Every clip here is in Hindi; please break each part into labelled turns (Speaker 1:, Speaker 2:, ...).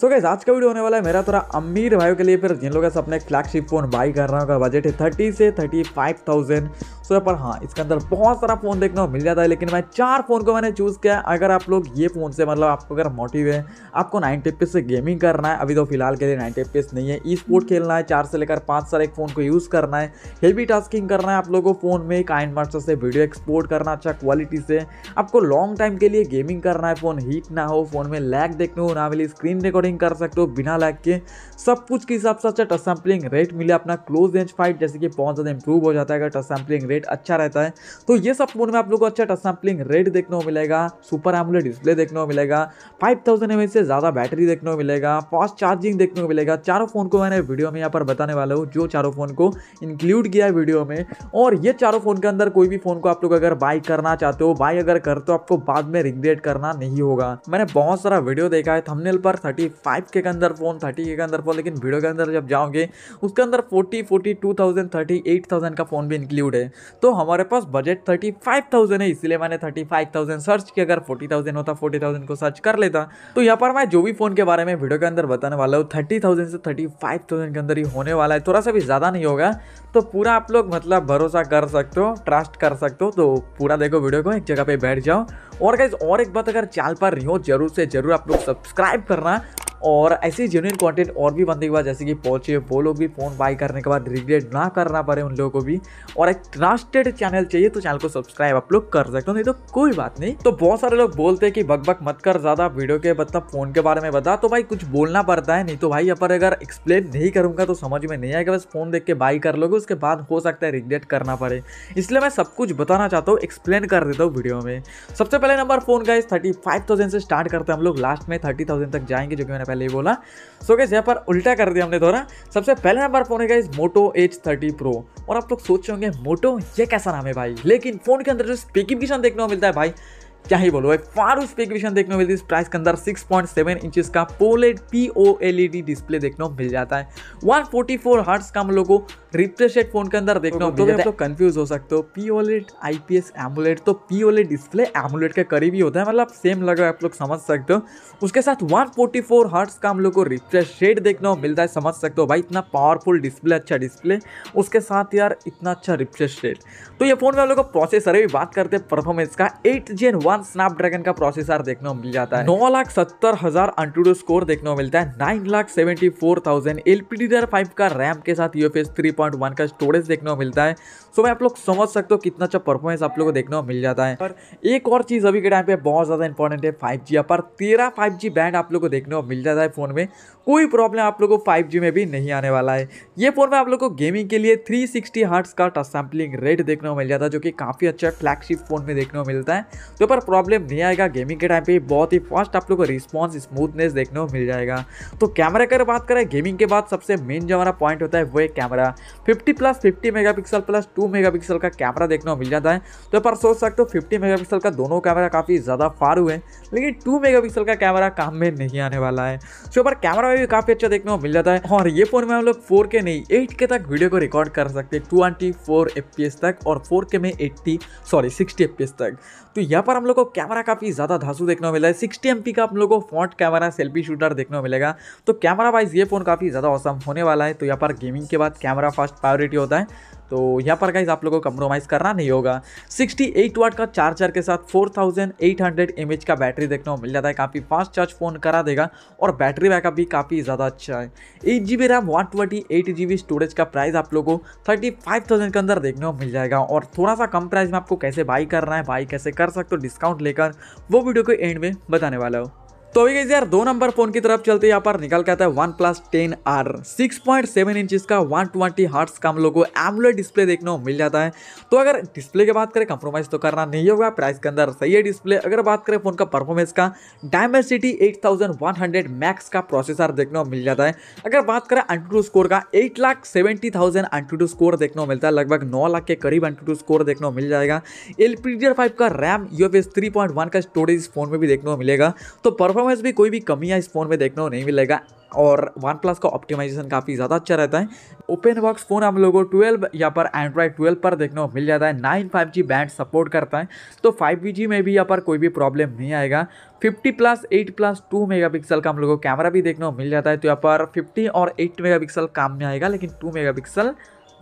Speaker 1: सो so गैस आज का वीडियो होने वाला है मेरा थोड़ा तो अमीर भाई के लिए फिर जिन लोग अपने फ्लैगशिप फ़ोन बाई कर रहा होगा बजट है थर्टी से थर्टी फाइव थाउजेंड सो यहाँ पर हाँ इसके अंदर बहुत सारा फ़ोन देखने को मिल जाता है लेकिन मैं चार फ़ोन को मैंने चूज़ किया अगर आप लोग ये फ़ोन से मतलब आपको अगर मोटिव है आपको नाइन एफ से गेमिंग करना है अभी तो फिलहाल के लिए नाइन एफ नहीं है ई स्पोर्ट हम्म। खेलना है चार से लेकर पाँच साल एक फ़ोन को यूज़ करना है हेवी टास्किंग करना है आप लोगों को फ़ोन में आइन मास्टर से वीडियो एक्सपोर्ट करना अच्छा क्वालिटी से आपको लॉन्ग टाइम के लिए गेमिंग करना है फ़ोन हीट ना हो फ़ोन में लैग देखने को ना मिली स्क्रीन रिकॉर्डिंग रिकॉर्डिंग कर सकते हो बिना लैग के सब कुछ के हिसाब से अच्छा टच सैम्पलिंग रेट मिले अपना क्लोज रेंज फाइट जैसे कि बहुत ज़्यादा इंप्रूव हो जाता है अगर टच सैम्पलिंग रेट अच्छा रहता है तो ये सब फोन में आप लोगों को अच्छा टच सैम्पलिंग रेट देखने को मिलेगा सुपर एमुलेट डिस्प्ले देखने को मिलेगा फाइव थाउजेंड से ज़्यादा बैटरी देखने को मिलेगा फास्ट चार्जिंग देखने को मिलेगा चारों फ़ोन को मैंने वीडियो में यहाँ पर बताने वाला हूँ जो चारों फ़ोन को इंक्लूड किया है वीडियो में और ये चारों फ़ोन के अंदर कोई भी फ़ोन को आप लोग अगर बाई करना चाहते हो बाई अगर कर तो आपको बाद में रिग्रेट करना नहीं होगा मैंने बहुत सारा वीडियो देखा है थंबनेल पर थर्टी फाइव के के अंदर फ़ोन थर्टी के अंदर फ़ोन लेकिन वीडियो के अंदर जब जाओगे उसके अंदर forty forty two thousand thirty eight thousand का फ़ोन भी इंक्लूड है तो हमारे पास बजट थर्टी फाइव थाउजेंड है इसलिए मैंने थर्टी फाइव थाउजेंड सर्च किया अगर फोर्टी थाउजेंड होता फोर्टी थाउजेंड को सर्च कर लेता तो यहाँ पर मैं जो भी फ़ोन के बारे में वीडियो के अंदर बताने वाला हूँ थर्टी थाउजेंड से थर्टी फाइव थाउजेंड के अंदर ही होने वाला है थोड़ा सा भी ज़्यादा नहीं होगा तो पूरा आप लोग मतलब भरोसा कर सकते हो ट्रस्ट कर सकते हो तो पूरा देखो वीडियो को एक जगह पे बैठ जाओ और गाइज और एक बात अगर चैनल पर रही हो जरूर से जरूर आप लोग सब्सक्राइब करना और ऐसे जेन्यून कॉन्टेंट और भी बनने के बाद जैसे कि पहुंचे वो लोग भी फ़ोन बाई करने के बाद रिग्रेट ना करना पड़े उन लोगों को भी और एक ट्रस्टेड चैनल चाहिए तो चैनल को सब्सक्राइब आप लोग कर सकते हो नहीं तो कोई बात नहीं तो बहुत सारे लोग बोलते हैं कि बक बक मत कर ज़्यादा वीडियो के मतलब फ़ोन के बारे में बता तो भाई कुछ बोलना पड़ता है नहीं तो भाई यहाँ पर अगर एक्सप्लेन नहीं करूंगा तो समझ में नहीं आएगा बस फ़ोन देख के बाई कर लोगे उसके बाद हो सकता है रिग्रेट करना पड़े इसलिए मैं सब कुछ बताना चाहता हूँ एक्सप्लेन कर देता हूँ वीडियो में सबसे पहले नंबर फोन का इस थर्टी फाइव थाउजेंड से स्टार्ट करते हैं हम लोग लास्ट में थर्टी थाउजेंड तक जाएंगे जो कि मैंने पहले ही बोला सो गैस यहाँ पर उल्टा कर दिया हमने दोहरा सबसे पहले नंबर फोन है guys Moto H thirty pro और आप लोग सोच होंगे मोटो ये कैसा नाम है भाई लेकिन फ़ोन के अंदर जो स्पीकिंग किशन देखने को मिलता है भाई क्या ही बोलो भाई फार स्पेसिफिकेशन देखने को मिलती है इस प्राइस के अंदर 6.7 पॉइंट इंचेस का pOLED P O L E D display देखने को मिल जाता है 144 फोर्टी का हम लोग को रिफ्रेश फोन के अंदर देखना होता है तो कंफ्यूज तो हो सकते हो P OLED I P S AMOLED तो पी ओलेट डिस्प्ले एमुलेट के करीब ही होता है मतलब सेम लग रहा है आप लोग समझ सकते हो उसके साथ 144 फोर्टी हर्ट्स का हम लोग को रिफ्रेश रेट देखने को मिलता है समझ सकते हो भाई इतना पावरफुल डिस्प्ले अच्छा डिस्प्ले उसके साथ यार इतना अच्छा रिफ्रेश रेट तो ये फोन में हम लोग को प्रोसेसर है बात करते हैं परफॉर्मेंस का एट जेन वन स्नैपड्रैगन का प्रोसेसर देखने को मिल जाता है नौ लाख सत्तर हजार अंटूडो स्कोर देखने को मिलता है nine lakh seventy four thousand L P D का रैम के साथ U F S three point one का स्टोरेज देखने को मिलता है सो मैं आप लोग समझ सकते हो कितना अच्छा परफॉर्मेंस आप लोग को देखने को मिल जाता है और एक और चीज़ अभी के टाइम पे बहुत ज़्यादा इंपॉर्टेंट है फाइव जी पर तेरह फाइव जी बैंड आप लोग को देखने को मिल जाता है फ़ोन में कोई प्रॉब्लम आप लोग को फाइव जी में भी नहीं आने वाला है ये फ़ोन में आप लोग को गेमिंग के लिए थ्री सिक्सटी हर्ट्स का टच सैम्पलिंग रेट देखने को मिल जाता है जो कि काफ़ी अच्छा फ्लैगशिप फ़ोन में देखने को मिलता है तो पर प्रॉब्लम नहीं आएगा गेमिंग के टाइम पे बहुत ही फास्ट आप लोग को रिस्पॉन्स स्मूथनेस देखने को मिल जाएगा तो कैमरा अगर बात करें गेमिंग के बाद सबसे मेन जो हमारा पॉइंट होता है वो है camera fifty plus megapixel plus megapixel का कैमरा देखने को मिल जाता है तो पर सोच सकते हो मेगा पिक्सल का दोनों कैमरा काफ़ी ज़्यादा फार हुए लेकिन मेगा पिक्सल का कैमरा काम में नहीं आने वाला है सो पर कैमरा भी काफ़ी अच्छा देखने को मिल जाता है और ये फ़ोन में हम लोग फोर नहीं एट तक वीडियो को रिकॉर्ड कर सकते पी ट्वेंटी तक और फोर में एट्टी सॉरी सिक्सटी एफ तक तो यहाँ पर हम लोग को कैमरा काफ़ी ज़्यादा धांसू देखने को मिला है सिक्सटी एम का हम लोग को फ्रंट कैमरा सेल्फी शूटर देखने को मिलेगा तो कैमरा वाइज ये फ़ोन काफ़ी ज़्यादा औसम होने वाला है तो यहाँ पर गेमिंग के बाद कैमरा फर्स्ट प्रायोरिटी होता है तो यहाँ पर गाइज आप लोगों को कम्प्रोमाइज़ करना नहीं होगा 68 वाट का चार्जर के साथ 4800 एच का बैटरी देखने को मिल जाता है काफ़ी फास्ट चार्ज फ़ोन करा देगा और बैटरी बैकअप भी काफ़ी ज़्यादा अच्छा है eight G B RAM one twenty eight G B storage का प्राइस आप लोगों को थर्टी फाइव थाउजेंड के अंदर देखने को मिल जाएगा और थोड़ा सा कम प्राइस में आपको कैसे बाई करना है बाई कैसे कर सकते हो डिस्काउंट लेकर वो वीडियो को एंड में बताने वाला हूँ तो अभी यार दो नंबर फोन की तरफ चलते यहाँ पर निकल के आता है OnePlus ten R six point seven inch का वन ट्वेंटी हार्ट का हम लोग को एमुलेट डिस्प्ले देखने को मिल जाता है तो अगर डिस्प्ले की बात करें कंप्रोमाइज तो करना नहीं होगा प्राइस के अंदर सही है डिस्प्ले अगर बात करें फोन का परफॉर्मेंस का Dimensity eight thousand one hundred max का प्रोसेसर देखने को मिल जाता है अगर बात करें एंटीटू स्कोर का eight lakh seventy thousand AnTuTu score देखने को मिलता है लगभग नौ लाख के करीब एंटीटू स्कोर देखने को मिल जाएगा एल पी फाइव का RAM U F S three point one का स्टोरेज फोन में भी देखने को मिलेगा तो परफॉर्म परफॉर्मेंस भी कोई भी कमियाँ इस फ़ोन में देखने को नहीं मिलेगा और वन प्लस का ऑप्टिमाइजेशन काफ़ी ज़्यादा अच्छा रहता है ओपन बॉक्स फ़ोन हम लोगों को ट्वेल्व यहाँ पर एंड्रॉयड ट्वेल्व पर देखने को मिल जाता है nine five G band support करता है तो फाइव जी में भी यहाँ पर कोई भी प्रॉब्लम नहीं आएगा 50 प्लस 8 प्लस 2 मेगापिक्सल का हम लोगों को कैमरा भी देखने को मिल जाता है तो यहाँ पर फिफ्टी और एट मेगा काम में आएगा लेकिन टू मेगा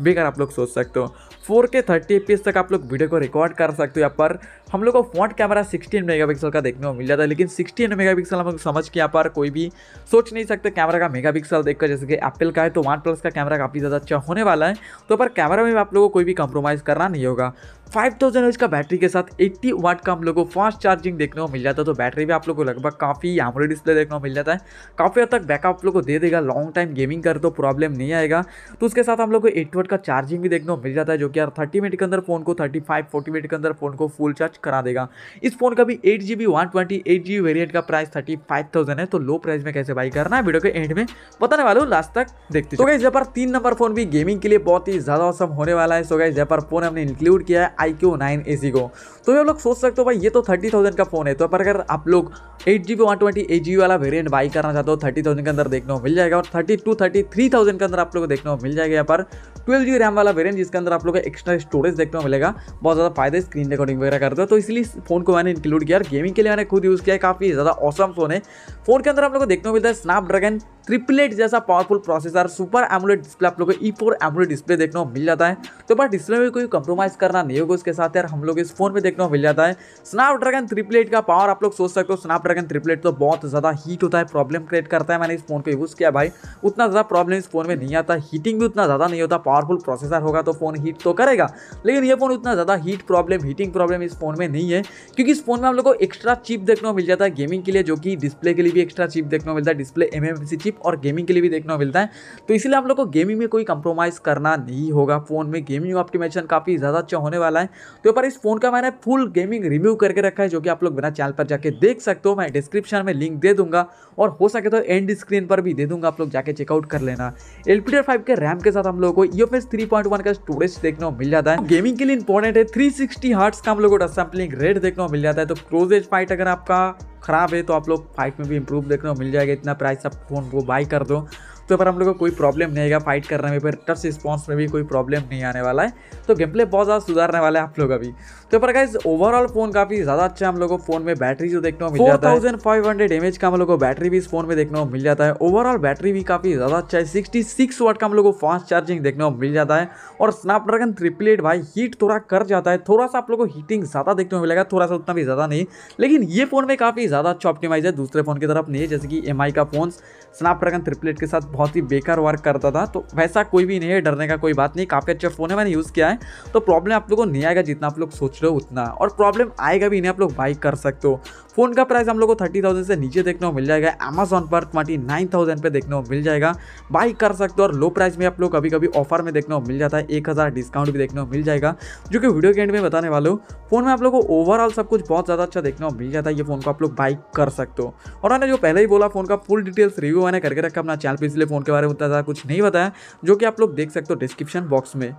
Speaker 1: बेकार आप लोग सोच सकते हो फोर के थर्टी तक आप लोग वीडियो को रिकॉर्ड कर सकते हो यहाँ पर हम लोग को फ्रंट कैमरा 16 मेगापिक्सल का देखने को मिल जाता है लेकिन 16 मेगापिक्सल हम लोग समझ के यहाँ पर कोई भी सोच नहीं सकते कैमरा का मेगापिक्सल देखकर जैसे कि एप्पल का है तो वन प्लस का कैमरा काफ़ी ज़्यादा अच्छा होने वाला है तो पर कैमरा में आप लोगों को कोई भी कॉम्प्रोमाइज़ करना नहीं होगा 5000 थाउजेंड का बैटरी के साथ 80 वाट का हम लोग को फास्ट चार्जिंग देखने को मिल जाता है तो बैटरी भी आप लोग को लगभग काफ़ी एमोलेड डिस्प्ले देखने को मिल जाता है काफ़ी हद तक बैकअप आप लोग को दे देगा लॉन्ग टाइम गेमिंग कर तो प्रॉब्लम नहीं आएगा तो उसके साथ हम लोग को एट वाट का चार्जिंग भी देखने को मिल जाता है जो कि यार थर्टी मिनट के अंदर फोन को थर्टी फाइव फोर्टी मिनट के अंदर फोन को फुल चार्ज करा देगा इस फोन का भी eight G B one twenty eight G variant का प्राइस थर्टी फाइव थाउजेंड है तो लो प्राइस में कैसे बाई करना है वीडियो के एंड में बताने वाले लास्ट तक देखते तो यहाँ पर तीन नंबर फोन भी गेमिंग के लिए बहुत ही ज्यादा औसम होने वाला है सो गाइज यहाँ पर फोन हमने इंक्लूड किया है आई क्यू नाइन ए सी को तो ये लोग सोच सकते हो भाई ये तो थर्टी थाउजेंड का फोन है तो पर अगर आप लोग eight G B one twenty eight G वाला वेरियंट बाई करना चाहते हो थर्टी थाउजेंड के अंदर देखने को मिल जाएगा और thirty two thirty three thousand के अंदर आप लोग को देखने को मिल जाएगा यहाँ पर ट्वेल्व जी रैम वाला वेरियंट जिसके अंदर आप लोग को एक्स्ट्रा स्टोरेज देखने को मिलेगा बहुत ज़्यादा फायदा स्क्रीन रिकॉर्डिंग वगैरह करते है तो इसलिए फोन को मैंने इंक्लूड किया और गेमिंग के लिए मैंने खुद यूज़ किया है काफ़ी ज़्यादा औसम फोन है फोन के अंदर आप लोग को देखने को मिलता है स्नैपड्रैगन ट्रिपलेट जैसा powerful processor super AMOLED display आप लोग को ई फोर एमुलेट डिस्प्ले देखने को मिल जाता है तो बट डिस्प्ले में कोई कम्प्रोमाइज़ करना नहीं होगा उसके साथ यार हम लोग इस फोन में देखने को मिल जाता है स्नैपड्रैगन ट्रिपलेट का पावर आप लोग सोच सकते हो स्नैपड्रैगन ट्रिपलेट तो बहुत ज़्यादा हीट होता है प्रॉब्लम क्रिएट करता है मैंने इस फोन को यूज़ किया भाई उतना ज़्यादा प्रॉब्लम इस फोन में नहीं आता हीटिंग भी उतना ज़्यादा नहीं होता पावर पावरफुल प्रोसेसर होगा तो फ़ोन हीट तो करेगा लेकिन ये फ़ोन उतना ज़्यादा हीट प्रॉब्लम हीटिंग प्रॉब्लम इस फ़ोन में नहीं है क्योंकि इस फ़ोन में हम लोग को एक्स्ट्रा चिप देखने को मिल जाता है गेमिंग के लिए जो कि डिस्प्ले के लिए भी एक्स्ट्रा चिप देखने को मिलता है डिस्प्ले एम चिप और गेमिंग के लिए भी देखने को मिलता है तो इसलिए हम लोग को गेमिंग में कोई कंप्रोमाइज़ करना नहीं होगा फ़ोन में गेमिंग ऑप्टिमेशन काफ़ी ज़्यादा अच्छा होने वाला है तो पर इस फ़ोन का मैंने फुल गेमिंग रिव्यू करके रखा है जो कि आप लोग बिना चैनल पर जाके देख सकते हो मैं डिस्क्रिप्शन में लिंक दे दूंगा और हो सके तो एंड स्क्रीन पर भी दे दूंगा आप लोग जाके चेकआउट कर लेना एलपीडर फाइव के रैम के साथ हम लोग को ये एस 3.1 का स्टोरेज देखने को मिल जाता है गेमिंग के लिए इंपॉर्टेंट है थ्री सिक्सटी हार्ट का हम लोग को सैम्पलिंग रेट देखने को मिल जाता है तो क्रोजेज फाइट अगर आपका खराब है तो आप लोग फाइट में भी इंप्रूव देखने को मिल जाएगा इतना प्राइस आप फोन को बाई कर दो तो पर हम लोग को कोई प्रॉब्लम नहीं आएगा फाइट करने में पर टच रिस्पॉन्स में भी कोई प्रॉब्लम नहीं आने वाला है तो गेम प्ले बहुत ज़्यादा सुधारने वाला है आप लोग अभी तो पर गाइज ओवरऑल फोन काफ़ी ज़्यादा अच्छा हम लोग को फोन में बैटरी जो देखने को मिल जाता है थाउजेंड फाइव हंड्रेड एम का हम लोग को बैटरी भी इस फोन में देखने को मिल जाता है ओवरऑल बैटरी भी काफ़ी ज़्यादा अच्छा है सिक्सटी सिक्स वाट का हम लोग को फास्ट चार्जिंग देखने को मिल जाता है और स्नैपड्रैगन ट्रिपल एट भाई हीट थोड़ा कर जाता है थोड़ा सा आप लोग को हीटिंग ज़्यादा देखने को मिलेगा थोड़ा सा उतना भी ज़्यादा नहीं लेकिन ये फोन में काफ़ी ज़्यादा अच्छा ऑप्टिमाइज है दूसरे फोन की तरफ नहीं है जैसे कि एम का फोन स्नैपड्रैगन ट्रिपलेट के साथ बहुत ही बेकार वर्क करता था तो वैसा कोई भी नहीं है डरने का कोई बात नहीं काफ़ी अच्छा फ़ोन है मैंने यूज़ किया है तो प्रॉब्लम आप लोगों को नहीं आएगा जितना आप लोग सोच रहे हो उतना और प्रॉब्लम आएगा भी नहीं आप लोग बाई कर सकते हो फ़ोन का प्राइस हम लोग को थर्टी थाउजेंड से नीचे देखने को मिल जाएगा अमेजोन पर ट्वेंटी नाइन थाउजेंड पर देखने को मिल जाएगा बाई कर सकते हो और लो प्राइस में आप लोग कभी कभी ऑफर में देखने को मिल जाता है एक हज़ार डिस्काउंट भी देखने को मिल जाएगा जो कि वीडियो के एंड में बताने वाले फोन में आप लोग को ओवरऑल सब कुछ बहुत ज़्यादा अच्छा देखने को मिल जाता है ये फोन को आप लोग बाई कर सकते हो और मैंने जो पहले ही बोला फोन का फुल डिटेल्स रिव्यू मैंने करके रखा अपना चैनल पर तो इसलिए फ़ोन के बारे में उतना ज़्यादा कुछ नहीं बताया जो कि आप लोग देख सकते हो डिस्क्रिप्शन बॉक्स में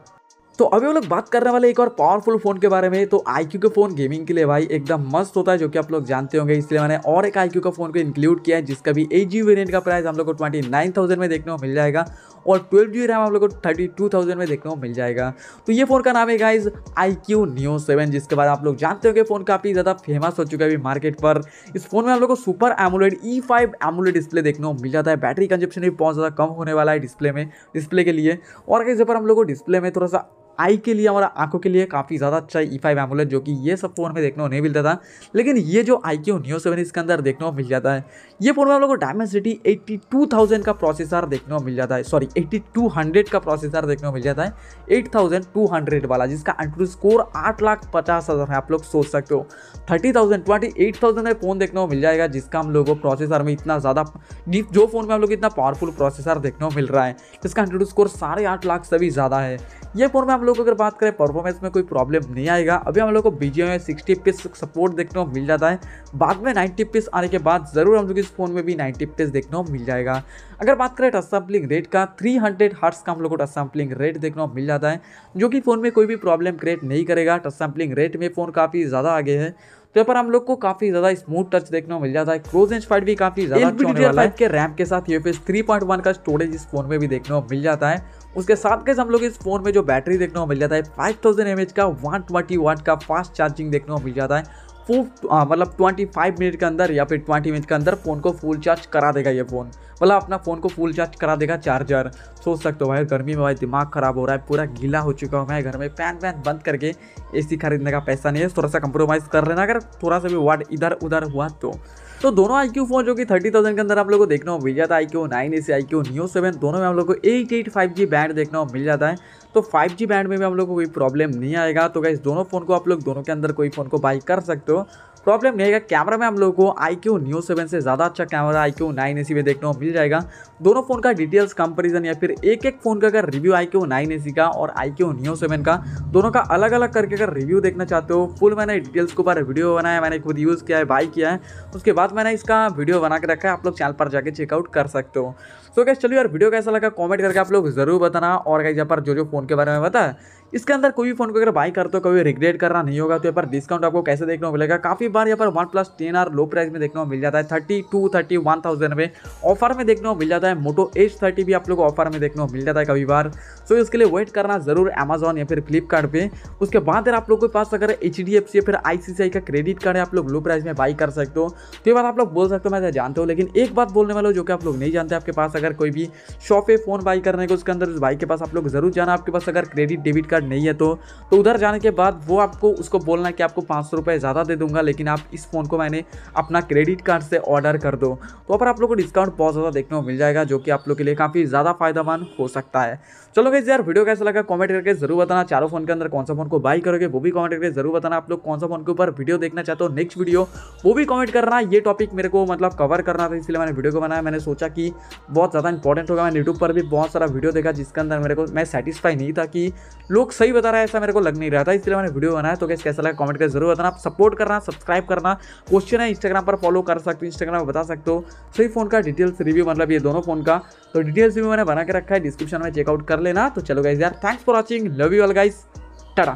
Speaker 1: तो अभी हम लोग बात करने वाले एक और पावरफुल फ़ोन के बारे में तो आई का फ़ोन गेमिंग के लिए भाई एकदम मस्त होता है जो कि आप लोग जानते होंगे इसलिए मैंने और एक आई का फ़ोन को इंक्लूड किया है जिसका भी एट जी वेरियंट का प्राइस हम लोग को ट्वेंटी नाइन थाउजेंड में देखने को मिल जाएगा और ट्वेल्व जी रैम हम लोग को थर्टी टू थाउजेंड में देखने को मिल जाएगा तो ये फ़ोन का नाम है guys iQOO Neo seven जिसके बाद आप लोग जानते होंगे फ़ोन काफ़ी ज़्यादा फेमस हो चुका है अभी मार्केट पर इस फ़ोन में हम लोग को super AMOLED E five AMOLED display देखने को मिल जाता है बैटरी कंजप्शन भी बहुत ज़्यादा कम होने वाला है डिस्प्ले में डिस्प्ले के लिए और कहीं पर हम लोग को डिस्प्ले में थोड़ा सा आई के लिए हमारा आंखों के लिए काफ़ी ज़्यादा अच्छा ई फाइव एमुलेट जो कि ये सब फ़ोन में देखने को नहीं मिलता था लेकिन ये जो आई क्यू न्यू सेवन इसके अंदर देखने को मिल जाता है ये फ़ोन में हम लोग को सिटी एट्टी टू थाउजेंड का प्रोसेसर देखने को मिल जाता है सॉरी एट्टी टू हंड्रेड का प्रोसेसर देखने को मिल जाता है एट थाउजेंड टू हंड्रेड वाला जिसका एंट्री स्कोर आठ लाख पचास हज़ार है आप लोग सोच सकते हो thirty thousand twenty eight thousand का फ़ोन देखने को मिल जाएगा जिसका हम लोग को प्रोसेसर में इतना ज़्यादा जो फ़ोन में हम लोग इतना पावरफुल प्रोसेसर देखने को मिल रहा है जिसका एंट्री स्कोर साढ़े आठ लाख से भी ज़्यादा है ये फ़ोन में हम लोग अगर बात करें परफॉर्मेंस में कोई प्रॉब्लम नहीं आएगा अभी हम लोग को बीजे में सिक्सटी पीस सपोर्ट देखने को मिल जाता है बाद में नाइन्टी पीस आने के बाद ज़रूर हम लोग इस फोन में भी नाइन्टी पीस देखने को मिल जाएगा अगर बात करें टच सैम्पलिंग रेट का थ्री हंड्रेड हर्ट्स का हम लोग को टच सैम्पलिंग रेट देखने को मिल जाता है जो कि फ़ोन में कोई भी प्रॉब्लम क्रिएट नहीं करेगा टच सैम्पलिंग रेट में फ़ोन काफ़ी ज़्यादा आगे है तो यहाँ पर हम लोग को काफी ज्यादा स्मूथ टच देखने को मिल जाता है क्लोज एंड फाइट भी काफी ज्यादा के रैम के साथ थ्री पॉइंट वन का स्टोरेज इस फोन में भी देखने को मिल जाता है उसके साथ के हम लोग इस फोन में जो बैटरी देखने को मिल जाता है फाइव थाउजेंड का वन ट्वेंटी वाट का फास्ट चार्जिंग देखने को मिल जाता है फोर हाँ, मतलब ट्वेंटी फाइव मिनट के अंदर या फिर ट्वेंटी मिनट के अंदर फ़ोन को फुल चार्ज करा देगा ये फ़ोन मतलब अपना फ़ोन को फुल चार्ज करा देगा चार्जर सोच सकते हो भाई गर्मी में भाई दिमाग ख़राब हो रहा है पूरा गीला हो चुका हूँ मैं घर में फैन वैन बंद करके एसी खरीदने का पैसा नहीं है थोड़ा सा कंप्रोमाइज़ कर लेना अगर थोड़ा सा भी वाट इधर उधर हुआ तो तो दोनों आई फोन जो कि थर्टी थाउजेंड के अंदर आप लोग को देखने को मिल जाता है iQOO nine A C iQOO Neo seven दोनों में हम लोग को eight eight five G band देखने को मिल जाता है तो फाइव जी बैंड में भी हम लोग को कोई प्रॉब्लम नहीं आएगा तो क्या दोनों फ़ोन को आप लोग दोनों के अंदर कोई फ़ोन को बाई कर सकते हो प्रॉब्लम यह है कैमरा में हम लोग को आई क्यू न्यू सेवन से ज़्यादा अच्छा camera iQOO nine A C में देखने को मिल जाएगा दोनों फ़ोन का डिटेल्स कंपेरिजन या फिर एक एक फ़ोन का अगर review iQOO nine A C का और आई क्यू न्यू सेवन का दोनों का अलग अलग करके अगर रिव्यू देखना चाहते हो फुल मैंने डिटेल्स के ऊपर वीडियो बनाया मैंने खुद यूज़ किया है बाई किया है उसके बाद मैंने इसका वीडियो बना के रखा है आप लोग चैनल पर जाकर चेकआउट कर सकते हो सो क्या कैसे चलिए यार वीडियो कैसा लगा कॉमेंट करके आप लोग ज़रूर बताना और कहीं जहाँ पर जो जो फ़ोन के बारे में बताया इसके अंदर कोई भी फोन को अगर बाई करते हो कभी रिग्रेट करना नहीं होगा तो यहाँ पर डिस्काउंट आपको कैसे देखने को मिलेगा काफ़ी बार यहाँ पर OnePlus ten R low price में देखने को मिल जाता है thirty two thirty one thousand में ऑफर में देखने को मिल जाता है मोटो एच थर्टी भी आप लोग को ऑफर में देखने को मिल जाता है कभी बार सो तो इसके लिए वेट करना जरूर अमेजोन या फिर फ्लिपकार्ट पे उसके बाद आप लोग के पास अगर एच डी एफ सी या फिर आई का क्रेडिट कार्ड है आप लोग लो प्राइस में बाई कर सकते हो तो ये बात आप लोग बोल सकते हो मैं जानते हो लेकिन एक बात बोलने वाला जो कि आप लोग नहीं जानते आपके पास अगर कोई भी शॉप है फोन बाई करने को उसके अंदर उस बाई के पास आप लोग जरूर जाना आपके पास अगर क्रेडिट डेबिट कार्ड कार्ड नहीं है तो तो उधर जाने के बाद वो आपको उसको बोलना कि आपको पाँच सौ रुपये ज़्यादा दे दूंगा लेकिन आप इस फ़ोन को मैंने अपना क्रेडिट कार्ड से ऑर्डर कर दो तो वहाँ पर आप लोग को डिस्काउंट बहुत ज़्यादा देखने को मिल जाएगा जो कि आप लोग के लिए काफ़ी ज़्यादा फायदेमंद हो सकता है चलो गई यार वीडियो कैसा लगा कॉमेंट करके जरूर बताना चारों फोन के अंदर कौन सा फोन को बाई करोगे वो भी कॉमेंट करके जरूर बताना आप लोग कौन सा फोन के ऊपर वीडियो देखना चाहते हो नेक्स्ट वीडियो वो भी कॉमेंट करना ये टॉपिक मेरे को मतलब कवर करना था इसलिए मैंने वीडियो को बनाया मैंने सोचा कि बहुत ज़्यादा इंपॉर्टेंट होगा मैंने यूट्यूब पर भी बहुत सारा वीडियो देखा जिसके अंदर मेरे को मैं सेटिस्फाई नहीं था कि लोग लोग सही बता रहा है ऐसा मेरे को लग नहीं रहा था इसलिए मैंने वीडियो बनाया तो कैसे कैसा लगा कमेंट कर जरूर बताना सपोर्ट करना सब्सक्राइब करना क्वेश्चन है इंस्टाग्राम पर फॉलो कर सकते हो इंस्टाग्राम पर बता सकते हो सही फ़ोन का डिटेल्स रिव्यू मतलब ये दोनों फ़ोन का तो डिटेल्स रिव्यू मैंने बना के रखा है डिस्क्रिप्शन में चेकआउट कर लेना तो चलो गाइज यार thanks for watching love you all guys Tata